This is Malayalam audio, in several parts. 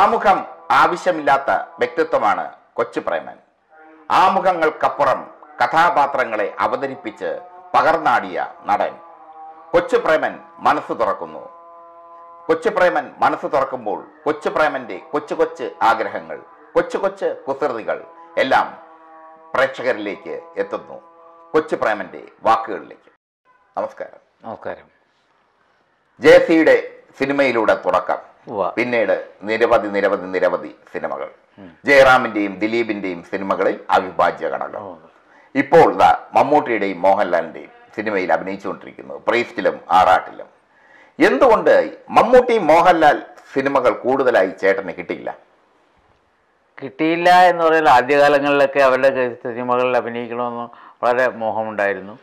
ആമുഖം ആവശ്യമില്ലാത്ത വ്യക്തിത്വമാണ് കൊച്ചു പ്രേമൻ ആമുഖങ്ങൾക്കപ്പുറം കഥാപാത്രങ്ങളെ അവതരിപ്പിച്ച് പകർന്നാടിയ നടൻ കൊച്ചു പ്രേമൻ മനസ്സ് തുറക്കുന്നു കൊച്ചു പ്രേമൻ മനസ്സ് തുറക്കുമ്പോൾ കൊച്ചു പ്രേമന്റെ കൊച്ചു കൊച്ചു ആഗ്രഹങ്ങൾ കൊച്ചു കൊച്ചു കുസൃതികൾ എല്ലാം പ്രേക്ഷകരിലേക്ക് എത്തുന്നു കൊച്ചു പ്രേമന്റെ വാക്കുകളിലേക്ക് നമസ്കാരം നമസ്കാരം ജയസിയുടെ സിനിമയിലൂടെ തുടക്കം പിന്നീട് നിരവധി നിരവധി നിരവധി സിനിമകൾ ജയറാമിന്റെയും ദിലീപിന്റെയും സിനിമകളിൽ അവിഭാജ്യ ഘടകം ഇപ്പോൾ ദാ മമ്മൂട്ടിയുടെയും മോഹൻലാലിന്റെയും സിനിമയിൽ അഭിനയിച്ചുകൊണ്ടിരിക്കുന്നു പ്രീസ്റ്റിലും ആറാട്ടിലും എന്തുകൊണ്ട് മമ്മൂട്ടി മോഹൻലാൽ സിനിമകൾ കൂടുതലായി ചേട്ടന് കിട്ടിയില്ല കിട്ടിയില്ല എന്ന് പറയുന്നത് ആദ്യകാലങ്ങളിലൊക്കെ അവരുടെ സിനിമകളിൽ അഭിനയിക്കണമെന്ന് വളരെ മോഹമുണ്ടായിരുന്നു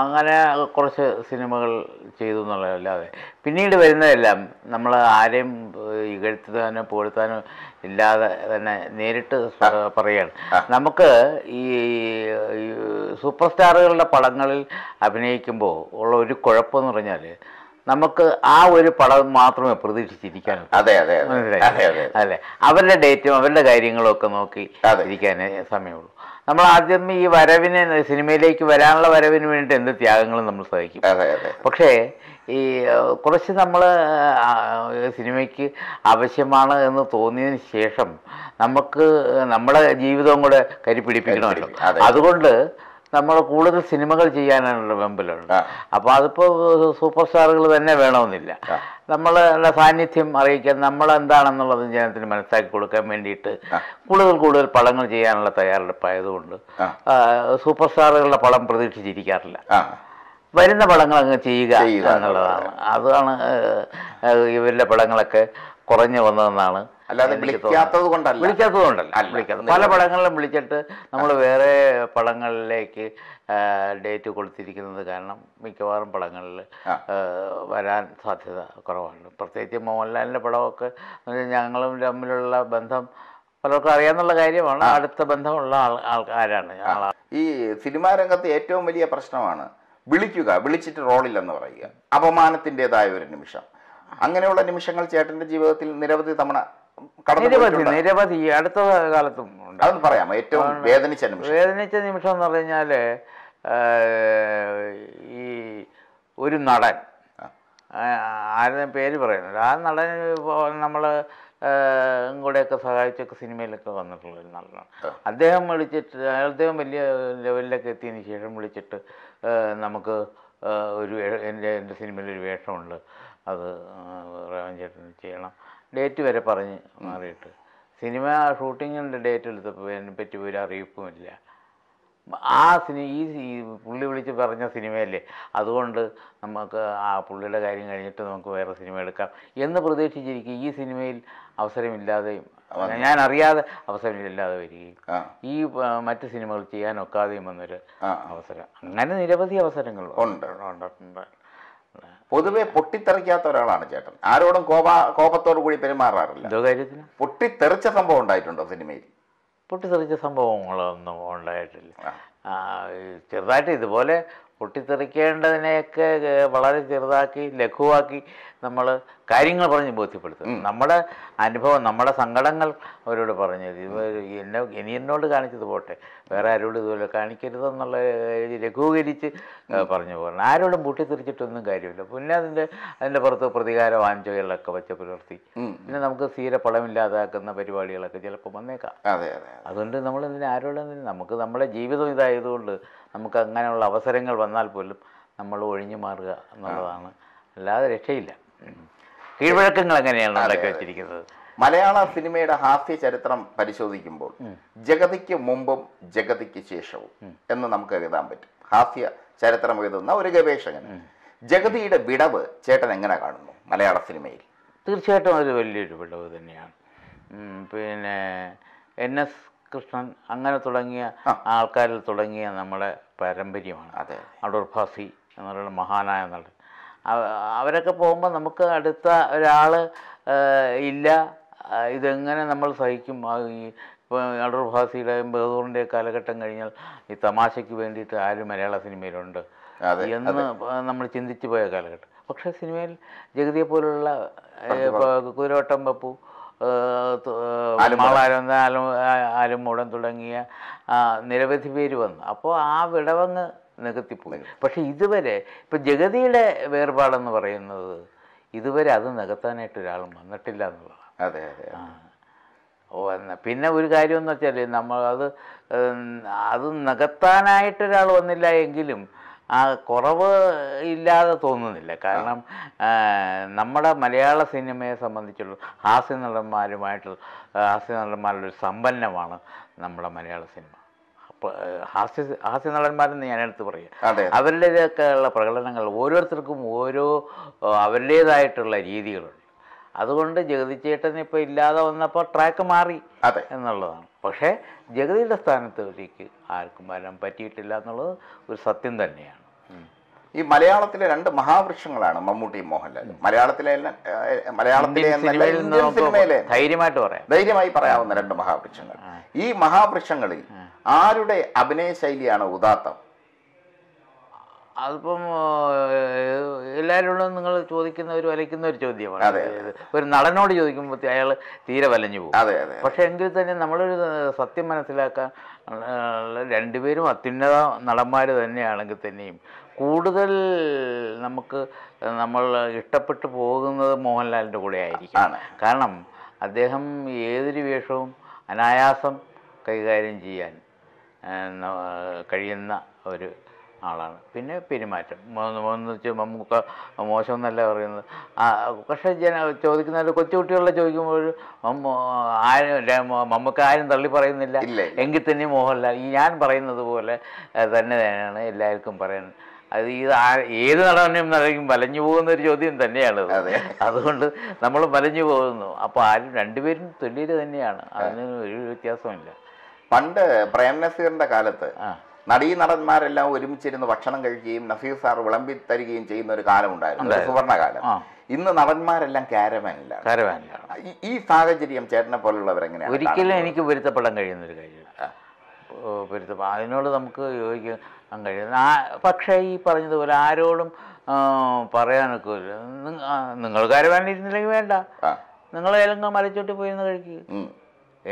അങ്ങനെ കുറച്ച് സിനിമകൾ ചെയ്തു എന്നുള്ളതല്ലാതെ പിന്നീട് വരുന്നതെല്ലാം നമ്മൾ ആരെയും ഇകഴ്ത്തുവാനോ പുകഴ്ത്താനോ ഇല്ലാതെ തന്നെ നേരിട്ട് പറയുകയാണ് നമുക്ക് ഈ സൂപ്പർ സ്റ്റാറുകളുടെ പടങ്ങളിൽ അഭിനയിക്കുമ്പോൾ ഉള്ള ഒരു കുഴപ്പമെന്ന് പറഞ്ഞാൽ നമുക്ക് ആ ഒരു പടം മാത്രമേ അതെ അതെ അതെ അതെ അവരുടെ ഡേറ്റും അവരുടെ കാര്യങ്ങളും ഒക്കെ നോക്കി ഇരിക്കാനേ സമയമുള്ളൂ നമ്മൾ ആദ്യം ഈ വരവിന് സിനിമയിലേക്ക് വരാനുള്ള വരവിന് വേണ്ടിട്ട് എന്ത് ത്യാഗങ്ങളും നമ്മൾ സഹിക്കും പക്ഷേ ഈ കുറച്ച് നമ്മൾ സിനിമയ്ക്ക് ആവശ്യമാണ് എന്ന് തോന്നിയതിന് ശേഷം നമുക്ക് നമ്മുടെ ജീവിതവും കൂടെ കരി അതുകൊണ്ട് നമ്മൾ കൂടുതൽ സിനിമകൾ ചെയ്യാനുള്ള വെമ്പലുണ്ട് അപ്പോൾ അതിപ്പോൾ സൂപ്പർ സ്റ്റാറുകൾ തന്നെ വേണമെന്നില്ല നമ്മളുടെ സാന്നിധ്യം അറിയിക്കാൻ നമ്മൾ ജനത്തിന് മനസ്സിലാക്കി കൊടുക്കാൻ വേണ്ടിയിട്ട് കൂടുതൽ കൂടുതൽ പടങ്ങൾ ചെയ്യാനുള്ള തയ്യാറെടുപ്പായതുകൊണ്ട് സൂപ്പർ സ്റ്റാറുകളുടെ പടം പ്രതീക്ഷിച്ചിരിക്കാറില്ല വരുന്ന പടങ്ങൾ അങ്ങ് ചെയ്യുക എന്നുള്ളതാണ് അതാണ് ഇവരുടെ പടങ്ങളൊക്കെ കുറഞ്ഞു വന്നതെന്നാണ് അല്ലാതെ പല പടങ്ങളിലും വിളിച്ചിട്ട് നമ്മൾ വേറെ പടങ്ങളിലേക്ക് ഡേറ്റ് കൊടുത്തിരിക്കുന്നത് കാരണം മിക്കവാറും പടങ്ങളിൽ വരാൻ സാധ്യത കുറവാണ് പ്രത്യേകിച്ച് മോഹൻലാലിൻ്റെ പടമൊക്കെ ഞങ്ങളും തമ്മിലുള്ള ബന്ധം പലർക്കും അറിയാന്നുള്ള കാര്യമാണ് അടുത്ത ബന്ധമുള്ള ആൾക്കാരാണ് ഈ സിനിമാ രംഗത്ത് ഏറ്റവും വലിയ പ്രശ്നമാണ് വിളിക്കുക വിളിച്ചിട്ട് റോളില്ലെന്ന് പറയുക അപമാനത്തിൻ്റെതായ ഒരു നിമിഷം അങ്ങനെയുള്ള നിമിഷങ്ങൾ ചേട്ടന്റെ ജീവിതത്തിൽ നിരവധി തവണ നിരവധി നിരവധി അടുത്ത കാലത്തും അതൊന്ന് പറയാം ഏറ്റവും വേദനിച്ച നിമിഷം വേദനിച്ച നിമിഷം എന്ന് പറഞ്ഞു ഈ ഒരു നടൻ ആരുടെ പേര് പറയുന്നില്ല ആ നടൻ നമ്മൾ കൂടെയൊക്കെ സഹായിച്ചൊക്കെ സിനിമയിലൊക്കെ വന്നിട്ടുള്ള ഒരു നടനാണ് അദ്ദേഹം വിളിച്ചിട്ട് അദ്ദേഹം വലിയ ലെവലിലൊക്കെ എത്തിയതിന് ശേഷം വിളിച്ചിട്ട് നമുക്ക് ഒരു എൻ്റെ എൻ്റെ സിനിമയിൽ ഒരു വേഷമുണ്ട് അത് റേവഞ്ചേട്ടൻ ചെയ്യണം ഡേറ്റ് വരെ പറഞ്ഞ് മാറിയിട്ട് സിനിമ ഷൂട്ടിങ്ങിൻ്റെ ഡേറ്റ് എടുത്തപ്പോൾ അതിനെപ്പറ്റി ഒരു അറിയിപ്പുമില്ല ആ സിനി ഈ പുള്ളി വിളിച്ച് പറഞ്ഞ സിനിമയല്ലേ അതുകൊണ്ട് നമുക്ക് ആ പുള്ളിയുടെ കാര്യം കഴിഞ്ഞിട്ട് നമുക്ക് വേറെ സിനിമ എടുക്കാം എന്ന് പ്രതീക്ഷിച്ചിരിക്കും ഈ സിനിമയിൽ അവസരമില്ലാതെയും ഞാൻ അറിയാതെ അവസരമില്ലാതെ വരികയും ഈ മറ്റ് സിനിമകൾ ഒക്കാതെയും വന്നൊരു അവസരം അങ്ങനെ നിരവധി അവസരങ്ങൾ ഉണ്ട് ഉണ്ട് പൊതുവെ പൊട്ടിത്തെറിക്കാത്ത ഒരാളാണ് ചേട്ടൻ ആരോടും കോപ കോപത്തോടു കൂടി പെരുമാറാറില്ല പൊട്ടിത്തെറിച്ച സംഭവം ഉണ്ടായിട്ടുണ്ടോ സിനിമയിൽ പൊട്ടിത്തെറിച്ച സംഭവങ്ങളൊന്നും ഉണ്ടായിട്ടില്ല ചെറുതായിട്ട് ഇതുപോലെ പൊട്ടിത്തെറിക്കേണ്ടതിനെയൊക്കെ വളരെ ചെറുതാക്കി ലഘുവാക്കി നമ്മൾ കാര്യങ്ങൾ പറഞ്ഞ് ബോധ്യപ്പെടുത്തുക നമ്മുടെ അനുഭവം നമ്മുടെ സങ്കടങ്ങൾ അവരോട് പറഞ്ഞു എന്നെ ഇനി എന്നോട് കാണിച്ചത് പോട്ടെ വേറെ ആരോടും ഇതുപോലെ കാണിക്കരുതെന്നുള്ള ലഘൂകരിച്ച് പറഞ്ഞു പോകണം ആരോടും പൂട്ടിത്തെറിച്ചിട്ടൊന്നും കാര്യമില്ല പിന്നെ അതിൻ്റെ അതിൻ്റെ പുറത്ത് പ്രതികാര വാഞ്ചകളിലൊക്കെ വെച്ച് പുലർത്തി പിന്നെ നമുക്ക് തീരെ പടമില്ലാതാക്കുന്ന പരിപാടികളൊക്കെ ചിലപ്പോൾ വന്നേക്കാം അതുകൊണ്ട് നമ്മൾ ഇതിന് ആരോടും നമുക്ക് നമ്മുടെ ജീവിതം ഇതായതുകൊണ്ട് നമുക്ക് അങ്ങനെയുള്ള അവസരങ്ങൾ വന്നാൽ പോലും നമ്മൾ ഒഴിഞ്ഞു മാറുക എന്നുള്ളതാണ് അല്ലാതെ രക്ഷയില്ല കീഴ്വഴക്കങ്ങൾ എങ്ങനെയാണ് വെച്ചിരിക്കുന്നത് മലയാള സിനിമയുടെ ഹാസ്യ ചരിത്രം പരിശോധിക്കുമ്പോൾ ജഗതിക്ക് മുമ്പും ജഗതിക്ക് ശേഷവും എന്ന് നമുക്ക് എഴുതാൻ പറ്റും ഹാസ്യ ചരിത്രം എഴുതുന്ന ഒരു ഗവേഷകൻ ജഗതിയുടെ വിടവ് ചേട്ടൻ എങ്ങനെ കാണുന്നു മലയാള സിനിമയിൽ തീർച്ചയായിട്ടും അത് വലിയൊരു വിടവ് തന്നെയാണ് പിന്നെ എൻ എസ് കൃഷ്ണൻ അങ്ങനെ തുടങ്ങിയ ആൾക്കാരിൽ തുടങ്ങിയ നമ്മുടെ പാരമ്പര്യമാണ് അടൂർ ഭാസി എന്നുള്ള മഹാനായ നടൻ അവരൊക്കെ പോകുമ്പോൾ നമുക്ക് അടുത്ത ഒരാൾ ഇല്ല ഇതെങ്ങനെ നമ്മൾ സഹിക്കും ഈ ഇപ്പോൾ അടൂർ ഭാസിയുടെയും ബഹദൂറിൻ്റെ കാലഘട്ടം കഴിഞ്ഞാൽ ഈ തമാശയ്ക്ക് വേണ്ടിയിട്ട് ആരും മലയാള സിനിമയിലുണ്ട് എന്ന് നമ്മൾ ചിന്തിച്ചു പോയ കാലഘട്ടം പക്ഷേ സിനിമയിൽ ജഗതിയെ പോലുള്ള കുതിരോട്ടം പപ്പു മാളാരവന്ത ആലും ആലുമൂടൻ തുടങ്ങിയ നിരവധി പേര് വന്നു അപ്പോൾ ആ വിടവങ്ങ് നികത്തിപ്പോയി പക്ഷെ ഇതുവരെ ഇപ്പം ജഗതിയുടെ വേർപാടെന്ന് പറയുന്നത് ഇതുവരെ അത് നികത്താനായിട്ട് ഒരാളും വന്നിട്ടില്ല എന്നുള്ളതാണ് അതെ അതെ ഓ എന്നാ പിന്നെ ഒരു കാര്യം എന്ന് വെച്ചാൽ നമ്മൾ അത് അത് നികത്താനായിട്ടൊരാൾ വന്നില്ല എങ്കിലും ആ കുറവ് ഇല്ലാതെ തോന്നുന്നില്ല കാരണം നമ്മുടെ മലയാള സിനിമയെ സംബന്ധിച്ചുള്ള ഹാസ്യ നടന്മാരുമായിട്ടുള്ള ഹാസ്യ നടന്മാരുടെ ഒരു സമ്പന്നമാണ് നമ്മുടെ മലയാള സിനിമ ഹാസ്യ ഹാസ്യ നടന്മാരെന്ന് ഞാൻ എടുത്ത് പറയുക അവരുടേതൊക്കെ ഉള്ള പ്രകടനങ്ങൾ ഓരോരുത്തർക്കും ഓരോ അവരുടേതായിട്ടുള്ള രീതികളുണ്ട് അതുകൊണ്ട് ജഗതി ചേട്ടൻ ഇപ്പോൾ ഇല്ലാതെ വന്നപ്പോൾ ട്രാക്ക് മാറി എന്നുള്ളതാണ് പക്ഷേ ജഗതിയുടെ സ്ഥാനത്തേക്ക് ആർക്കും വരാൻ പറ്റിയിട്ടില്ല എന്നുള്ളത് ഒരു സത്യം തന്നെയാണ് ഈ മലയാളത്തിലെ രണ്ട് മഹാവൃക്ഷങ്ങളാണ് മമ്മൂട്ടി മോഹൻലാൽ മലയാളത്തിലെ മലയാളത്തിലെ സിനിമയിലെ ധൈര്യമായിട്ട് പറയാം ധൈര്യമായി പറയാവുന്ന രണ്ട് മഹാവൃക്ഷങ്ങൾ ഈ മഹാവൃക്ഷങ്ങളിൽ ആരുടെ അഭിനയ ശൈലിയാണ് ഉദാത്തം അതിപ്പം എല്ലാവരോടും നിങ്ങൾ ചോദിക്കുന്ന ഒരു വലയ്ക്കുന്ന ഒരു ചോദ്യമാണ് ഒരു നടനോട് ചോദിക്കുമ്പോൾ അയാൾ തീരെ വലഞ്ഞു പോകും അതെ അതെ പക്ഷെ എങ്കിൽ തന്നെ നമ്മളൊരു സത്യം മനസ്സിലാക്കാൻ രണ്ടുപേരും അത്യുന്നത നടന്മാർ തന്നെയാണെങ്കിൽ തന്നെയും കൂടുതൽ നമുക്ക് നമ്മൾ ഇഷ്ടപ്പെട്ടു പോകുന്നത് മോഹൻലാലിൻ്റെ കൂടെ ആയിരിക്കും കാരണം അദ്ദേഹം ഏതൊരു വേഷവും അനായാസം കൈകാര്യം ചെയ്യാൻ കഴിയുന്ന ഒരു ആളാണ് പിന്നെ പെരുമാറ്റം എന്ന് വെച്ചാൽ മമ്മൂക്ക എന്നല്ല പറയുന്നത് പക്ഷേ ജന ചോദിക്കുന്ന കൊച്ചുകുട്ടികളെ ചോദിക്കുമ്പോൾ ആരും മമ്മൂക്ക ആരും തള്ളി പറയുന്നില്ല എങ്കിൽ തന്നെ മോഹൻലാൽ ഈ ഞാൻ പറയുന്നത് പോലെ തന്നെയാണ് എല്ലാവർക്കും പറയുന്നത് അത് ഈ ഏത് നടനും നടക്കും വലഞ്ഞു പോകുന്ന ഒരു ചോദ്യം തന്നെയാണ് അതുകൊണ്ട് നമ്മൾ വലഞ്ഞു പോകുന്നു അപ്പോൾ ആരും രണ്ടുപേരും തുല്യര് തന്നെയാണ് അതിന് ഒരു വ്യത്യാസമില്ല പണ്ട് പ്രേം നസീറിന്റെ കാലത്ത് നടീ നടന്മാരെല്ലാം ഒരുമിച്ചിരുന്ന് ഭക്ഷണം കഴിക്കുകയും നസീർ സാർ വിളമ്പി തരികയും ചെയ്യുന്ന ഒരു കാലം ഉണ്ടായിരുന്നു സുവർണകാലം ഇന്ന് നടന്മാരെല്ലാം കാരവാനില്ല കാരവാനില്ല ഈ സാഹചര്യം ചേട്ടനെ പോലുള്ളവരെങ്ങനെയാണ് ഒരിക്കലും എനിക്ക് പൊരുത്തപ്പെടാൻ കഴിയുന്ന ഒരു കാര്യമില്ല പൊരുത്തപ്പെടാം അതിനോട് നമുക്ക് യോജിക്കും കഴിയുന്നത് ആ പക്ഷേ ഈ പറഞ്ഞതുപോലെ ആരോടും പറയാനൊക്കെ നിങ്ങൾക്ക് ആരും വേണ്ടിയിരുന്നില്ലെങ്കിൽ വേണ്ട നിങ്ങൾ ഏലങ്ങ മലച്ചോട്ടി പോയിരുന്ന് കഴിക്കുക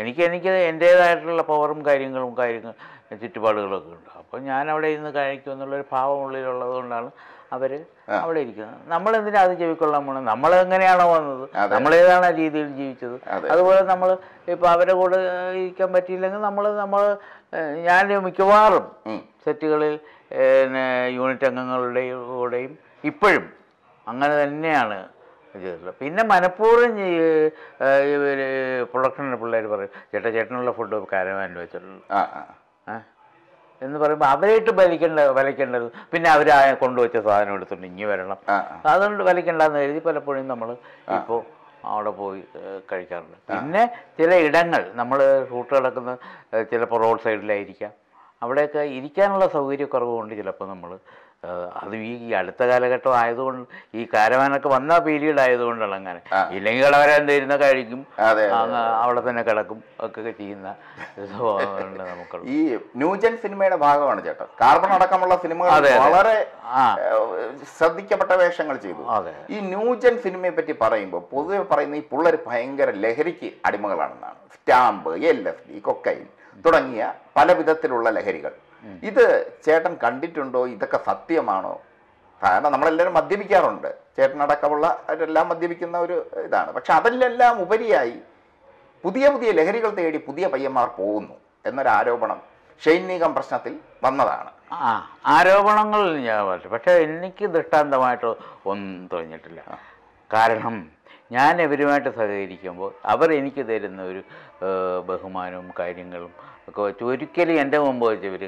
എനിക്ക് എനിക്ക് എൻ്റേതായിട്ടുള്ള പവറും കാര്യങ്ങളും കാര്യങ്ങളും ചുറ്റുപാടുകളൊക്കെ ഉണ്ട് അപ്പോൾ ഞാൻ അവിടെ ഇരുന്ന് കഴിക്കുമെന്നുള്ളൊരു ഭാവം ഉള്ളിലുള്ളത് കൊണ്ടാണ് അവർ അവിടെ ഇരിക്കുന്നത് നമ്മൾ എന്തിനാ അത് ജീവിക്കൊള്ളാൻ പോകണം നമ്മൾ എങ്ങനെയാണോ വന്നത് നമ്മൾ ഏതാണ് രീതിയിൽ ജീവിച്ചത് അതുപോലെ നമ്മൾ ഇപ്പം അവരെ കൂടെ ഇരിക്കാൻ പറ്റിയില്ലെങ്കിൽ നമ്മൾ നമ്മൾ ഞാൻ മിക്കവാറും സെറ്റുകളിൽ യൂണിറ്റ് അംഗങ്ങളുടെ കൂടെയും ഇപ്പോഴും അങ്ങനെ തന്നെയാണ് ചെയ്തിട്ടുള്ളത് പിന്നെ മനഃപൂർവ്വം പ്രൊഡക്ഷൻ്റെ പിള്ളേർ പറയും ചേട്ടാ ചേട്ടനുള്ള ഫുഡ് കാര്യമായിട്ട് വെച്ചിട്ടുള്ളൂ എന്ന് പറയുമ്പോൾ അവരായിട്ട് വലിക്കേണ്ട വലയ്ക്കേണ്ടത് പിന്നെ അവർ കൊണ്ടുവച്ച സാധനം എടുത്തുകൊണ്ട് ഇങ്ങി വരണം അതുകൊണ്ട് വലിക്കണ്ടെന്ന് എഴുതി പലപ്പോഴും നമ്മൾ ഇപ്പോൾ അവിടെ പോയി കഴിക്കാറുണ്ട് പിന്നെ ചില ഇടങ്ങൾ നമ്മൾ ഷൂട്ട് കിടക്കുന്ന ചിലപ്പോൾ റോഡ് സൈഡിലായിരിക്കാം അവിടെയൊക്കെ ഇരിക്കാനുള്ള സൗകര്യക്കുറവ് കൊണ്ട് ചിലപ്പോൾ നമ്മൾ അത് ഈ അടുത്ത കാലഘട്ടം ആയതുകൊണ്ട് ഈ കാരവാനൊക്കെ വന്ന പീരീഡ് ആയതുകൊണ്ടാണ് അങ്ങനെ ഇല്ലെങ്കിൽ കളവരെന്തിരുന്ന കഴിക്കും അവിടെ തന്നെ കിടക്കും ഒക്കെ ചെയ്യുന്ന നമുക്ക് ഈ ന്യൂജൻ സിനിമയുടെ ഭാഗമാണ് ചേട്ടൻ കാർബൺ അടക്കമുള്ള സിനിമകൾ വളരെ ശ്രദ്ധിക്കപ്പെട്ട വേഷങ്ങൾ ചെയ്തു ഈ ന്യൂജൻ സിനിമയെ പറ്റി പറയുമ്പോൾ പൊതുവെ പറയുന്ന ഈ പിള്ളേർ ഭയങ്കര ലഹരിക്ക് അടിമകളാണെന്നാണ് stamp L F D cocaine തുടങ്ങിയ പല വിധത്തിലുള്ള ലഹരികൾ ഇത് ചേട്ടൻ കണ്ടിട്ടുണ്ടോ ഇതൊക്കെ സത്യമാണോ കാരണം നമ്മളെല്ലാവരും മദ്യപിക്കാറുണ്ട് ചേട്ടനടക്കമുള്ള അവരെല്ലാം മദ്യപിക്കുന്ന ഒരു ഇതാണ് പക്ഷെ അതിലെല്ലാം ഉപരിയായി പുതിയ പുതിയ ലഹരികൾ തേടി പുതിയ പയ്യന്മാർ പോകുന്നു എന്നൊരു ആരോപണം ഷൈനികം പ്രശ്നത്തിൽ വന്നതാണ് ആ ആരോപണങ്ങൾ ഞാൻ പക്ഷേ എനിക്ക് ദൃഷ്ടാന്തമായിട്ട് ഒന്നും തോന്നിയിട്ടില്ല കാരണം ഞാൻ അവരുമായിട്ട് സഹകരിക്കുമ്പോൾ അവർ എനിക്ക് തരുന്ന ഒരു ബഹുമാനവും കാര്യങ്ങളും ഒക്കെ ഒരിക്കലും എൻ്റെ മുമ്പ് വെച്ചവർ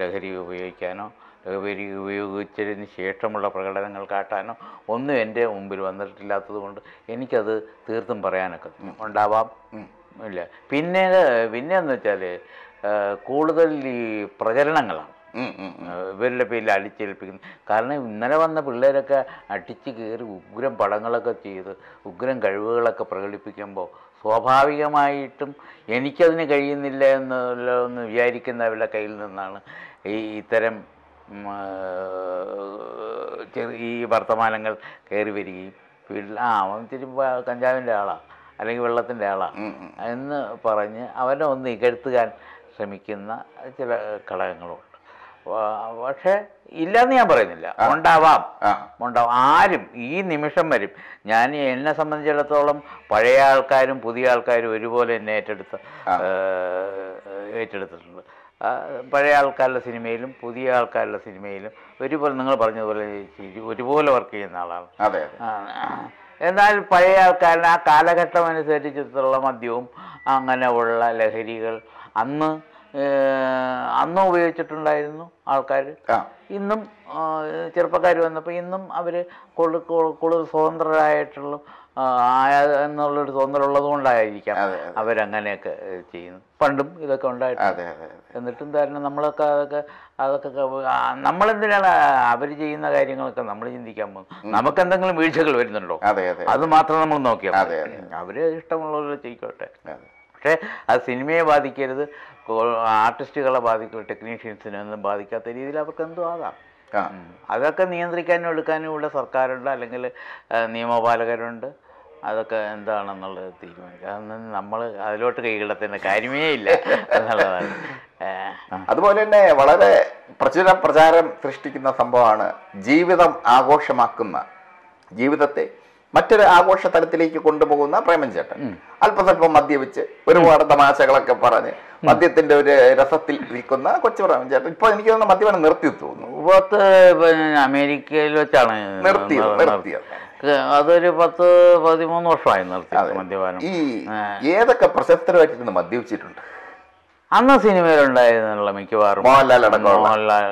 ലഹരി ഉപയോഗിക്കാനോ ലഹരി ഉപയോഗിച്ചതിന് ശേഷമുള്ള പ്രകടനങ്ങൾ കാട്ടാനോ ഒന്നും എൻ്റെ മുമ്പിൽ വന്നിട്ടില്ലാത്തത് കൊണ്ട് എനിക്കത് തീർത്തും പറയാനൊക്കെ ഉണ്ടാവാം ഇല്ല പിന്നെ പിന്നെ എന്ന് വെച്ചാൽ കൂടുതൽ ഈ പ്രചരണങ്ങളാണ് ഇവരുടെ പേരിൽ അടിച്ചേൽപ്പിക്കുന്നു കാരണം ഇന്നലെ വന്ന പിള്ളേരൊക്കെ അടിച്ച് കയറി ഉഗ്രം പടങ്ങളൊക്കെ ചെയ്ത് ഉഗ്രം കഴിവുകളൊക്കെ പ്രകടിപ്പിക്കുമ്പോൾ സ്വാഭാവികമായിട്ടും എനിക്കതിന് കഴിയുന്നില്ല എന്നല്ലോ എന്ന് വിചാരിക്കുന്നവരുടെ കയ്യിൽ നിന്നാണ് ഈ ഇത്തരം ഈ വർത്തമാനങ്ങൾ കയറി വരികയും വീട്ടിൽ ആ അവൻ ഇത്തിരി കഞ്ചാവിൻ്റെ ആളാണ് അല്ലെങ്കിൽ വെള്ളത്തിൻ്റെ ആളാണ് എന്ന് പറഞ്ഞ് അവനെ ഒന്ന് ഇകഴ്ത്തുകാൻ ശ്രമിക്കുന്ന ചില ഘടകങ്ങളുണ്ട് പക്ഷേ ഇല്ലെന്ന് ഞാൻ പറയുന്നില്ല ഉണ്ടാവാം ഉണ്ടാവും ആരും ഈ നിമിഷം വരും ഞാൻ എന്നെ സംബന്ധിച്ചിടത്തോളം പഴയ ആൾക്കാരും പുതിയ ആൾക്കാരും ഒരുപോലെ എന്നെ ഏറ്റെടുത്ത് ഏറ്റെടുത്തിട്ടുണ്ട് പഴയ ആൾക്കാരുടെ സിനിമയിലും പുതിയ ആൾക്കാരുടെ സിനിമയിലും ഒരുപോലെ നിങ്ങൾ പറഞ്ഞതുപോലെ ഒരുപോലെ വർക്ക് ചെയ്യുന്ന ആളാണ് അതെ എന്നാൽ പഴയ ആൾക്കാരുടെ ആ കാലഘട്ടം അനുസരിച്ചിട്ടുള്ള മദ്യവും അങ്ങനെ ഉള്ള ലഹരികൾ അന്ന് അന്ന് ഉപയോഗിച്ചിട്ടുണ്ടായിരുന്നു ആൾക്കാർ ഇന്നും ചെറുപ്പക്കാർ വന്നപ്പോൾ ഇന്നും അവർ കൂടുതൽ കൂടുതൽ സ്വതന്ത്രരായിട്ടുള്ള എന്നുള്ളൊരു സ്വതന്ത്രമുള്ളത് കൊണ്ടായിരിക്കാം അവരങ്ങനെയൊക്കെ ചെയ്യുന്നു പണ്ടും ഇതൊക്കെ ഉണ്ടായിട്ടുണ്ട് എന്നിട്ടും കാരണം നമ്മളൊക്കെ അതൊക്കെ അതൊക്കെ നമ്മളെന്തിനാണ് അവർ ചെയ്യുന്ന കാര്യങ്ങളൊക്കെ നമ്മൾ ചിന്തിക്കാൻ പോകുന്നത് നമുക്ക് എന്തെങ്കിലും വീഴ്ചകൾ വരുന്നുണ്ടോ അത് മാത്രം നമ്മൾ നോക്കിയാൽ അവര് ഇഷ്ടമുള്ളവരെ ചെയ്യിക്കോട്ടെ പക്ഷേ അത് സിനിമയെ ബാധിക്കരുത് ആർട്ടിസ്റ്റുകളെ ടെക്നീഷ്യൻസിനെ ഒന്നും ബാധിക്കാത്ത രീതിയിൽ അവർക്ക് എന്തോ ആകാം അതൊക്കെ നിയന്ത്രിക്കാനും എടുക്കാനും ഉള്ള സർക്കാരുണ്ട് അല്ലെങ്കിൽ നിയമപാലകരുണ്ട് അതൊക്കെ എന്താണെന്നുള്ളത് തീരുമാനിക്കുക അതൊന്നും നമ്മൾ അതിലോട്ട് കൈകിടത്തേണ്ട കാര്യമേ ഇല്ല എന്നുള്ളതാണ് അതുപോലെ തന്നെ വളരെ പ്രചുര പ്രചാരം സൃഷ്ടിക്കുന്ന സംഭവമാണ് ജീവിതം ആഘോഷമാക്കുന്ന ജീവിതത്തെ മറ്റൊരു ആഘോഷ തലത്തിലേക്ക് കൊണ്ടുപോകുന്ന പ്രേമൻചേട്ടൻ അല്പസ്വല്പം മദ്യപിച്ച് ഒരുപാട് തമാശകളൊക്കെ പറഞ്ഞ് മദ്യത്തിന്റെ ഒരു രസത്തിൽ ഇരിക്കുന്ന കൊച്ചു പ്രേമൻചേട്ടൻ ഇപ്പൊ എനിക്ക് തോന്നുന്നു മദ്യപാനം നിർത്തി തോന്നുന്നു അമേരിക്കയിൽ വെച്ചാണ് നിർത്തി നിർത്തിയത് അതൊരു പത്ത് പതിമൂന്ന് വർഷമായി നിർത്തി മദ്യപാനം ഈ ഏതൊക്കെ പ്രശസ്തരായിട്ടിരുന്ന് മദ്യപിച്ചിട്ടുണ്ട് അന്ന് സിനിമയിലുണ്ടായിരുന്നുള്ള മിക്കവാറും മോഹൻലാൽ മോഹൻലാൽ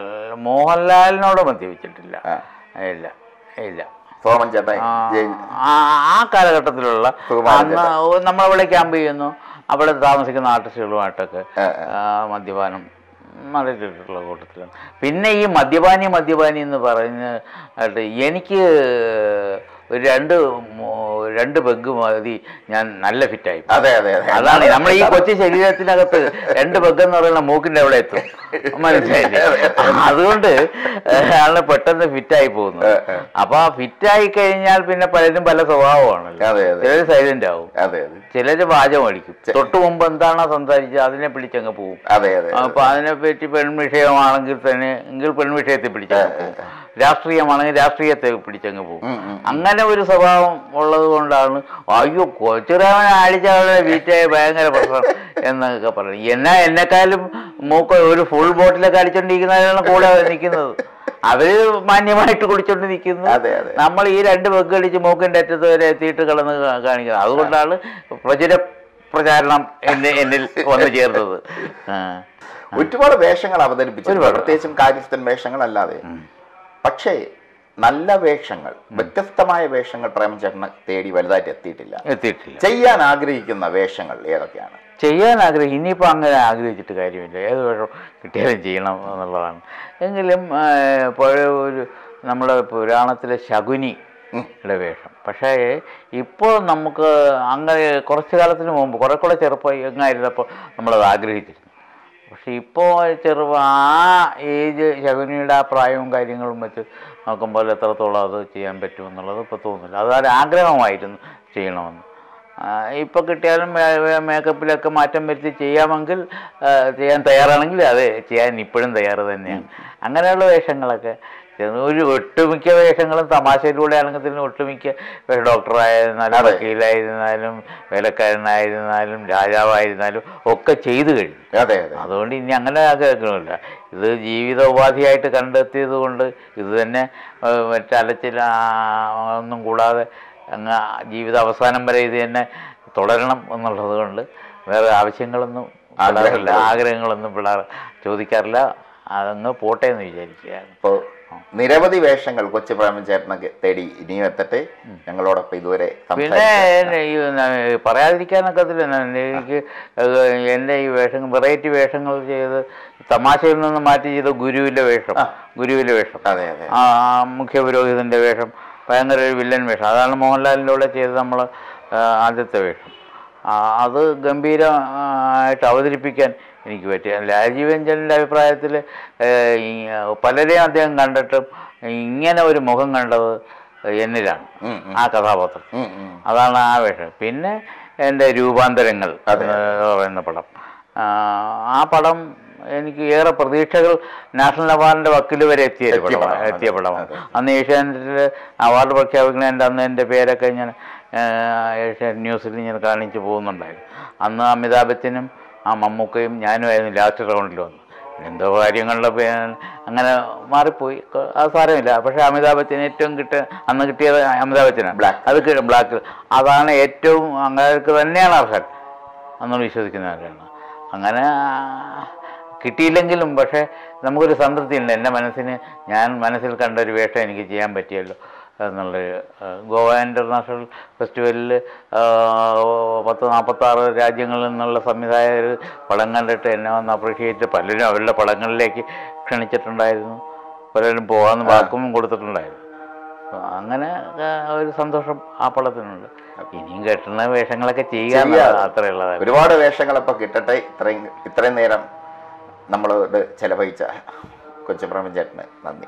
മോഹൻലാലിനോട് മദ്യപിച്ചിട്ടില്ല ഇല്ല ഇല്ല ആ കാലഘട്ടത്തിലുള്ള നമ്മളവിടെ ക്യാമ്പ് ചെയ്യുന്നു അവിടെ താമസിക്കുന്ന ആർട്ടിസ്റ്റുകളുമായിട്ടൊക്കെ മദ്യപാനം നടത്തിയിട്ടുള്ള കൂട്ടത്തിലാണ് പിന്നെ ഈ മദ്യപാനി മദ്യപാനി എന്ന് പറഞ്ഞിട്ട് എനിക്ക് ഒരു രണ്ട് രണ്ട് പെഗ് മതി ഞാൻ നല്ല ഫിറ്റായി അതെ അതെ അതാണ് നമ്മൾ ഈ കൊച്ചു ശരീരത്തിനകത്ത് രണ്ട് പെഗ് എന്ന് പറയുന്ന മൂക്കിന്റെ അവിടെ എത്തും മനസ്സിലായില്ലേ അതുകൊണ്ട് ആണ് പെട്ടെന്ന് ഫിറ്റായി പോകുന്നത് അപ്പൊ ആ ഫിറ്റായി കഴിഞ്ഞാൽ പിന്നെ പലരും പല സ്വഭാവമാണല്ലോ ചിലര് സൈലന്റ് ആവും ചിലര് വാചം അടിക്കും തൊട്ട് മുമ്പ് എന്താണോ സംസാരിച്ചത് അതിനെ പിടിച്ചങ്ങ് പോകും അപ്പൊ അതിനെ പറ്റി പെൺവിഷയമാണെങ്കിൽ തന്നെ എങ്കിൽ പെൺവിഷയത്തിൽ പിടിച്ചങ്ങ് പോകും രാഷ്ട്രീയമാണ് രാഷ്ട്രീയത്തെ പിടിച്ചങ്ങ് പോകും അങ്ങനെ ഒരു സ്വഭാവം ഉള്ളത് കൊണ്ടാണ് അയ്യോ കൊച്ചുരാമൻ അടിച്ചവളെ വീറ്റായി ഭയങ്കര പ്രശ്നം എന്നൊക്കെ പറഞ്ഞു എന്നാ എന്നെക്കാളും മൂക്ക ഒരു ഫുൾ ബോട്ടിലൊക്കെ അടിച്ചോണ്ടിരിക്കുന്നവരാണ് കൂടെ നിൽക്കുന്നത് അവര് മാന്യമായിട്ട് കുടിച്ചോണ്ട് നിൽക്കുന്നു നമ്മൾ ഈ രണ്ട് വെഗ് അടിച്ച് മൂക്കിന്റെ അറ്റത്ത് വരെ എത്തിയിട്ട് കിടന്ന് കാണിക്കുന്നത് അതുകൊണ്ടാണ് പ്രചര പ്രചാരണം എന്നെ എന്നിൽ വന്നു ചേർന്നത് ഒരുപാട് വേഷങ്ങൾ അവതരിപ്പിച്ചു പ്രത്യേകിച്ചും കാര്യസ്ഥൻ വേഷങ്ങൾ അല്ലാതെ പക്ഷേ നല്ല വേഷങ്ങൾ വ്യത്യസ്തമായ വേഷങ്ങൾ പ്രേമചേട്ടനെ തേടി വലുതായിട്ട് എത്തിയിട്ടില്ല എത്തിയിട്ടില്ല ചെയ്യാൻ ആഗ്രഹിക്കുന്ന വേഷങ്ങൾ ഏതൊക്കെയാണ് ചെയ്യാൻ ആഗ്രഹം ഇനിയിപ്പോൾ അങ്ങനെ ആഗ്രഹിച്ചിട്ട് കാര്യമില്ല ഏത് വേഷം കിട്ടിയാലും ചെയ്യണം എന്നുള്ളതാണ് എങ്കിലും പഴയ ഒരു നമ്മുടെ പുരാണത്തിലെ ശകുനി യുടെ വേഷം പക്ഷേ ഇപ്പോൾ നമുക്ക് അങ്ങനെ കുറച്ച് കാലത്തിന് മുമ്പ് കുറെ കുറെ ചെറുപ്പം എങ്ങായിരുന്നപ്പോൾ നമ്മളത് ആഗ്രഹിച്ചിരുന്നു പക്ഷെ ഇപ്പോൾ ചെറുപ്പ ആ ഏജ് ശകുനിയുടെ ആ പ്രായവും കാര്യങ്ങളും വെച്ച് നോക്കുമ്പോൾ എത്രത്തോളം അത് ചെയ്യാൻ പറ്റുമെന്നുള്ളത് ഇപ്പോൾ തോന്നില്ല അതൊരു ആഗ്രഹമായിരുന്നു ചെയ്യണമെന്ന് ഇപ്പോൾ കിട്ടിയാലും മേക്കപ്പിലൊക്കെ മാറ്റം വരുത്തി ചെയ്യാമെങ്കിൽ ചെയ്യാൻ തയ്യാറാണെങ്കിൽ അതെ ചെയ്യാൻ ഇപ്പോഴും തയ്യാറ് തന്നെയാണ് അങ്ങനെയുള്ള വേഷങ്ങളൊക്കെ ഒരു ഒട്ടുമിക്ക വേഷങ്ങളും തമാശയിലൂടെയാണെങ്കിൽ തന്നെ ഒട്ടുമിക്ക ഡോക്ടറായിരുന്നാലും വക്കീലായിരുന്നാലും വേലക്കാരനായിരുന്നാലും രാജാവായിരുന്നാലും ഒക്കെ ചെയ്തു കഴിഞ്ഞു അതെ അതുകൊണ്ട് ഇനി അങ്ങനെ ആഗ്രഹിക്കണമില്ല ഇത് ജീവിത ഉപാധിയായിട്ട് കണ്ടെത്തിയത് കൊണ്ട് ഇത് തന്നെ മറ്റലച്ചിൽ ഒന്നും കൂടാതെ അങ്ങ് ജീവിത അവസാനം വരെ ഇത് തന്നെ തുടരണം എന്നുള്ളത് കൊണ്ട് വേറെ ആവശ്യങ്ങളൊന്നും ആഗ്രഹങ്ങളൊന്നും പിള്ളേർ ചോദിക്കാറില്ല അതങ്ങ് പോട്ടെ എന്ന് വിചാരിക്കുകയാണ് നിരവധി വേഷങ്ങൾ കൊച്ചു പ്രേമചേട്ടനെ തേടി ഇനിയും എത്തട്ടെ ഞങ്ങളോടൊപ്പം ഇതുവരെ പിന്നെ പറയാതിരിക്കാനൊക്കെ എനിക്ക് എന്റെ ഈ വേഷങ്ങൾ വെറൈറ്റി വേഷങ്ങൾ ചെയ്ത് തമാശയിൽ നിന്ന് മാറ്റി ചെയ്ത ഗുരുവിൻ്റെ വേഷം ഗുരുവിൻ്റെ വേഷം അതെ അതെ മുഖ്യ പുരോഹിതൻ്റെ വേഷം ഭയങ്കര ഒരു വില്ലൻ വേഷം അതാണ് മോഹൻലാലിൻ്റെ കൂടെ ചെയ്ത് നമ്മൾ ആദ്യത്തെ വേഷം അത് ഗംഭീരമായിട്ട് അവതരിപ്പിക്കാൻ എനിക്ക് പറ്റി രാജീവഞ്ചലിൻ്റെ അഭിപ്രായത്തിൽ പലരെയും അദ്ദേഹം കണ്ടിട്ടും ഇങ്ങനെ ഒരു മുഖം കണ്ടത് എന്നിലാണ് ആ കഥാപാത്രം അതാണ് ആ വിഷയം പിന്നെ എൻ്റെ രൂപാന്തരങ്ങൾ പറയുന്ന പടം ആ പടം എനിക്ക് ഏറെ പ്രതീക്ഷകൾ നാഷണൽ അവാർഡിൻ്റെ വക്കിൽ വരെ എത്തിയ എത്തിയ പടമാണ് അന്ന് ഏഷ്യാനെറ്റിൽ അവാർഡ് എൻ്റെ അന്ന് എൻ്റെ പേരൊക്കെ ഞാൻ ഏഷ്യാനെറ്റ് ന്യൂസിൽ ഞാൻ കാണിച്ചു പോകുന്നുണ്ടായിരുന്നു അന്ന് അമിതാഭ് ബച്ചനും ആ മമ്മൂക്കയും ഞാനുമായിരുന്നു ലാസ്റ്റ് റൗണ്ടിൽ വന്നു എന്തോ കാര്യങ്ങളിലൊക്കെ അങ്ങനെ മാറിപ്പോയി അത് സാരമില്ല പക്ഷേ അമിതാഭ് ബച്ചൻ ഏറ്റവും കിട്ടിയ അന്ന് കിട്ടിയത് അമിതാഭ് ബച്ചനാണ് ബ്ലാക്ക് അത് കിട്ടും ബ്ലാക്ക് അതാണ് ഏറ്റവും അങ്ങനെ തന്നെയാണ് അർഹൻ അന്ന് വിശ്വസിക്കുന്നവരാണ് അങ്ങനെ കിട്ടിയില്ലെങ്കിലും പക്ഷേ നമുക്കൊരു സംതൃപ്തിയുണ്ട് എൻ്റെ മനസ്സിന് ഞാൻ മനസ്സിൽ കണ്ട ഒരു വേഷം എനിക്ക് ചെയ്യാൻ പറ്റിയല്ലോ എന്നുള്ള ഗോവ ഇൻ്റർനാഷണൽ ഫെസ്റ്റിവലിൽ പത്ത് നാൽപ്പത്താറ് രാജ്യങ്ങളിൽ നിന്നുള്ള സംവിധായകർ പടം കണ്ടിട്ട് എന്നെ വന്ന് അപ്രീഷിയേറ്റ് പലരും അവരുടെ പടങ്ങളിലേക്ക് ക്ഷണിച്ചിട്ടുണ്ടായിരുന്നു പലരും പോകാമെന്ന് വാക്കും കൊടുത്തിട്ടുണ്ടായിരുന്നു അങ്ങനെ ഒരു സന്തോഷം ആ പടത്തിനുണ്ട് ഇനിയും കെട്ടുന്ന വേഷങ്ങളൊക്കെ ചെയ്യുക അത്രേ ഉള്ളതാണ് ഒരുപാട് വേഷങ്ങളിപ്പോൾ കിട്ടട്ടെ ഇത്രയും ഇത്രയും നേരം നമ്മളോട് ചെലവഴിച്ച കൊച്ചു പ്രേമചേട്ടന് നന്ദി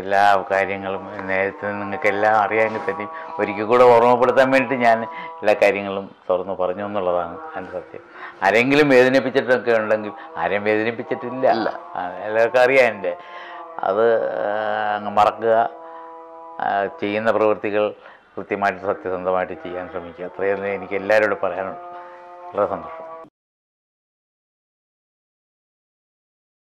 എല്ലാ കാര്യങ്ങളും നേരത്തെ നിങ്ങൾക്കെല്ലാം അറിയാമെങ്കിൽ തന്നെ ഒരിക്കൽ കൂടെ ഓർമ്മപ്പെടുത്താൻ വേണ്ടിയിട്ട് ഞാൻ എല്ലാ കാര്യങ്ങളും തുറന്നു പറഞ്ഞു എന്നുള്ളതാണ് അതിൻ്റെ സത്യം ആരെങ്കിലും വേദനിപ്പിച്ചിട്ടൊക്കെ ഉണ്ടെങ്കിൽ ആരെയും വേദനിപ്പിച്ചിട്ടില്ല എല്ലാവർക്കും അറിയാം എൻ്റെ അത് അങ്ങ് മറക്കുക ചെയ്യുന്ന പ്രവൃത്തികൾ കൃത്യമായിട്ട് സത്യസന്ധമായിട്ട് ചെയ്യാൻ ശ്രമിക്കുക അത്രയും എനിക്ക് എല്ലാവരോടും പറയാനുണ്ട് വളരെ സന്തോഷം